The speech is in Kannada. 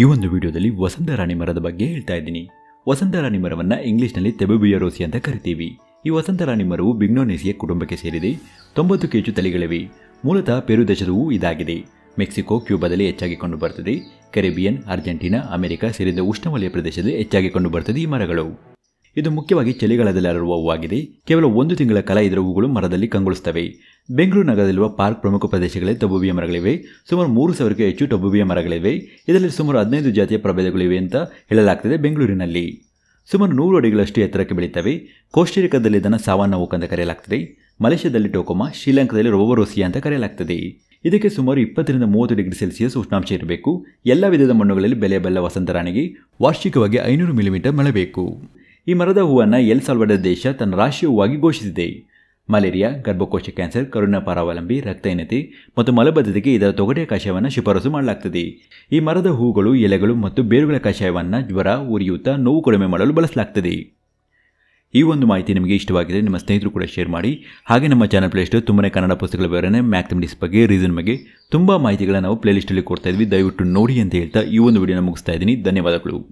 ಈ ಒಂದು ವಿಡಿಯೋದಲ್ಲಿ ವಸಂತ ರಾಣಿ ಮರದ ಬಗ್ಗೆ ಹೇಳ್ತಾ ಇದ್ದೀನಿ ವಸಂತ ರಾಣಿ ಮರವನ್ನು ಇಂಗ್ಲೀಷ್ನಲ್ಲಿ ರೋಸಿ ಅಂತ ಕರಿತೀವಿ ಈ ವಸಂತ ರಾಣಿ ಮರವು ಬಿಗ್ನೋನೇಸಿಯ ಕುಟುಂಬಕ್ಕೆ ಸೇರಿದೆ ತೊಂಬತ್ತು ಕೆಜು ತಳಿಗಳಿವೆ ಮೂಲತಃ ಪೆರು ದೇಶದವೂ ಇದಾಗಿದೆ ಮೆಕ್ಸಿಕೋ ಕ್ಯೂಬಾದಲ್ಲಿ ಹೆಚ್ಚಾಗಿ ಕಂಡು ಬರ್ತದೆ ಕೆರೆಬಿಯನ್ ಅರ್ಜೆಂಟೀನಾ ಅಮೆರಿಕ ಸೇರಿದ ಉಷ್ಣವಲಯ ಪ್ರದೇಶದಲ್ಲಿ ಹೆಚ್ಚಾಗಿ ಕಂಡು ಈ ಮರಗಳು ಇದು ಮುಖ್ಯವಾಗಿ ಚಳಿಗಾಲದಲ್ಲಿ ಹರಡುವ ಹೂವಾಗಿದೆ ಕೇವಲ ಒಂದು ತಿಂಗಳ ಕಾಲ ಇದರ ಹೂಗಳು ಮರದಲ್ಲಿ ಕಂಗೊಳಿಸುತ್ತವೆ ಬೆಂಗಳೂರು ನಗರದಲ್ಲಿರುವ ಪಾರ್ಕ್ ಪ್ರಮುಖ ಪ್ರದೇಶಗಳಲ್ಲಿ ತಬುಬಿಯ ಮರಗಳಿವೆ ಸುಮಾರು ಮೂರು ಸಾವಿರಕ್ಕೂ ಹೆಚ್ಚು ಟಬುಬಿಯ ಮರಗಳಿವೆ ಇದರಲ್ಲಿ ಸುಮಾರು ಹದಿನೈದು ಜಾತಿಯ ಪ್ರಭೇದಗಳಿವೆ ಅಂತ ಹೇಳಲಾಗ್ತದೆ ಬೆಂಗಳೂರಿನಲ್ಲಿ ಸುಮಾರು ನೂರು ಅಡಿಗಳಷ್ಟು ಎತ್ತರಕ್ಕೆ ಬೆಳೀತವೆ ಕೋಸ್ಟರಿಕಾದಲ್ಲಿ ಇದನ್ನು ಸಾವನ್ನ ಓಕ್ ಅಂತ ಕರೆಯಲಾಗ್ತದೆ ಮಲೇಷ್ಯಾದಲ್ಲಿ ಟೋಕೋಮಾ ಶ್ರೀಲಂಕಾದಲ್ಲಿ ರೋವರೋಸಿಯಾ ಅಂತ ಕರೆಯಲಾಗ್ತದೆ ಇದಕ್ಕೆ ಸುಮಾರು ಇಪ್ಪತ್ತರಿಂದ ಮೂವತ್ತು ಡಿಗ್ರಿ ಸೆಲ್ಸಿಯಸ್ ಉಷ್ಣಾಂಶ ಇರಬೇಕು ಎಲ್ಲ ವಿಧದ ಮಣ್ಣುಗಳಲ್ಲಿ ಬೆಲೆಯಬಲ್ಲ ವಸಂತರಾಣಿಗೆ ವಾರ್ಷಿಕವಾಗಿ ಐನೂರು ಮಿಲಿಮೀಟರ್ ಮಳೆ ಬೇಕು ಈ ಮರದ ಹೂವನ್ನು ಎಲ್ ಸಾಲ್ವಡರ್ ದೇಶ ತನ್ನ ರಾಷ್ಟ್ರೀಯ ಹೂವಾಗಿ ಘೋಷಿಸಿದೆ ಮಲೇರಿಯಾ ಗರ್ಭಕೋಶ ಕ್ಯಾನ್ಸರ್ ಕರುಣ ಪರಾವಲಂಬಿ ರಕ್ತಹೀನತೆ ಮತ್ತು ಮಲಬದ್ಧತೆಗೆ ಇದರ ತೊಗಟೆಯ ಕಷಾಯವನ್ನು ಶಿಫಾರಸು ಮಾಡಲಾಗ್ತದೆ ಈ ಮರದ ಹೂಗಳು ಎಲೆಗಳು ಮತ್ತು ಬೇರುಗಳ ಕಷಾಯವನ್ನು ಜ್ವರ ಉರಿಯೂತ ನೋವು ಕಡಿಮೆ ಮಾಡಲು ಬಳಸಲಾಗ್ತದೆ ಈ ಒಂದು ಮಾಹಿತಿ ನಿಮಗೆ ಇಷ್ಟವಾಗಿದೆ ನಿಮ್ಮ ಸ್ನೇಹಿತರು ಕೂಡ ಶೇರ್ ಮಾಡಿ ಹಾಗೆ ನಮ್ಮ ಚಾನಲ್ ಪ್ಲೇಲಿಸ್ಟಲ್ಲಿ ತುಂಬನೇ ಕನ್ನಡ ಪುಸ್ತಕಗಳ ವಿವರಣೆ ಮ್ಯಾಥಮೆಟಿಕ್ಸ್ ಬಗ್ಗೆ ರೀಸನ್ ಬಗ್ಗೆ ತುಂಬ ಮಾಹಿತಿಗಳನ್ನು ನಾವು ಪ್ಲೇಲಿಸ್ಟಲ್ಲಿ ಕೊಡ್ತಾ ಇದ್ವಿ ದಯವಿಟ್ಟು ನೋಡಿ ಅಂತ ಹೇಳ್ತಾ ಈ ಒಂದು ವಿಡಿಯೋನ ಮುಗಿಸ್ತಾ ಇದ್ದೀನಿ ಧನ್ಯವಾದಗಳು